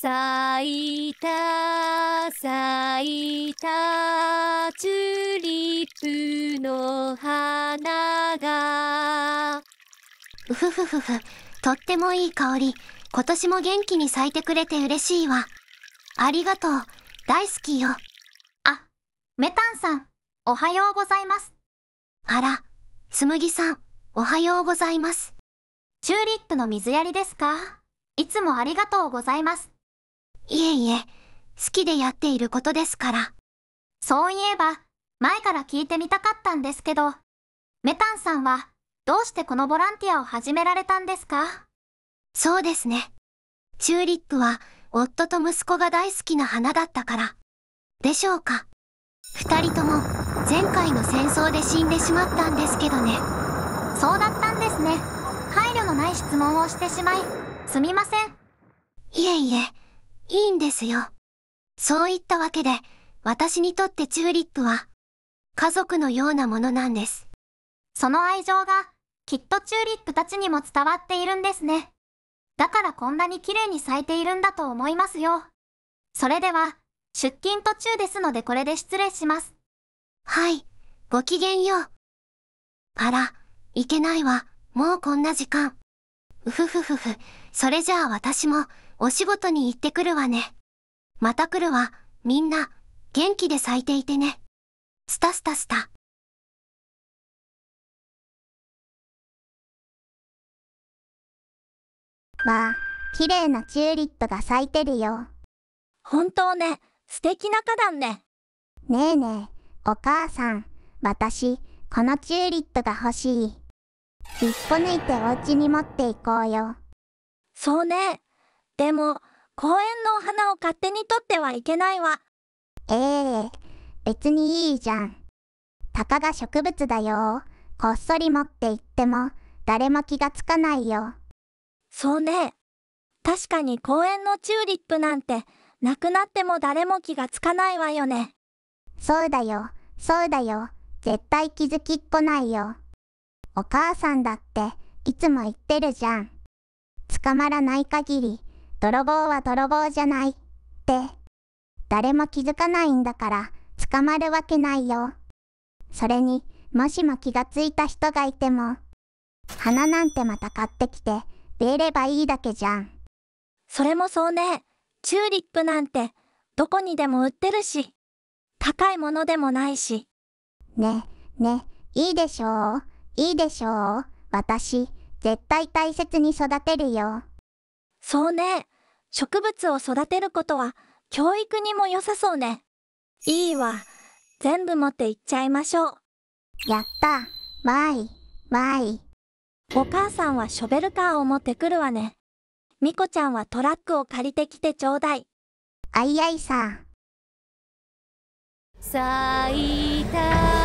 咲いた咲いたチューリップの花がふふふふとってもいい香り今年も元気に咲いてくれて嬉しいわありがとう大好きよあメタンさんおはようございますあらつむぎさんおはようございますチューリップの水やりですかいつもありがとうございますいえいえ、好きでやっていることですから。そういえば、前から聞いてみたかったんですけど、メタンさんは、どうしてこのボランティアを始められたんですかそうですね。チューリップは、夫と息子が大好きな花だったから。でしょうか。二人とも、前回の戦争で死んでしまったんですけどね。そうだったんですね。配慮のない質問をしてしまい、すみません。いえいえ。いいんですよ。そういったわけで、私にとってチューリップは、家族のようなものなんです。その愛情が、きっとチューリップたちにも伝わっているんですね。だからこんなに綺麗に咲いているんだと思いますよ。それでは、出勤途中ですのでこれで失礼します。はい、ごきげんよう。あら、いけないわ、もうこんな時間。うふふふふ、それじゃあ私も、お仕事に行ってくるわね。また来るわ、みんな、元気で咲いていてね。スタスタスタ。わあ、綺麗なチューリップが咲いてるよ。本当ね、素敵な花壇ね。ねえねえ、お母さん、私、このチューリップが欲しい。一歩抜いてお家に持っていこうよ。そうね。でも、公園のお花を勝手に取ってはいけないわ。ええー、別にいいじゃん。たかが植物だよ。こっそり持って行っても、誰も気がつかないよ。そうね。確かに公園のチューリップなんて、なくなっても誰も気がつかないわよね。そうだよ、そうだよ。絶対気づきっこないよ。お母さんだって、いつも言ってるじゃん。捕まらない限り、泥棒は泥棒じゃないって、誰も気づかないんだから、捕まるわけないよ。それに、もしも気がついた人がいても、花なんてまた買ってきて、出ればいいだけじゃん。それもそうね。チューリップなんて、どこにでも売ってるし、高いものでもないし。ね、ね、いいでしょう。いいでしょう。私、絶対大切に育てるよ。そうね。植物を育てることは教育にも良さそうね。いいわ。全部持って行っちゃいましょう。やった。まい、まい。お母さんはショベルカーを持ってくるわね。みこちゃんはトラックを借りてきてちょうだい。あいあいさ。咲いた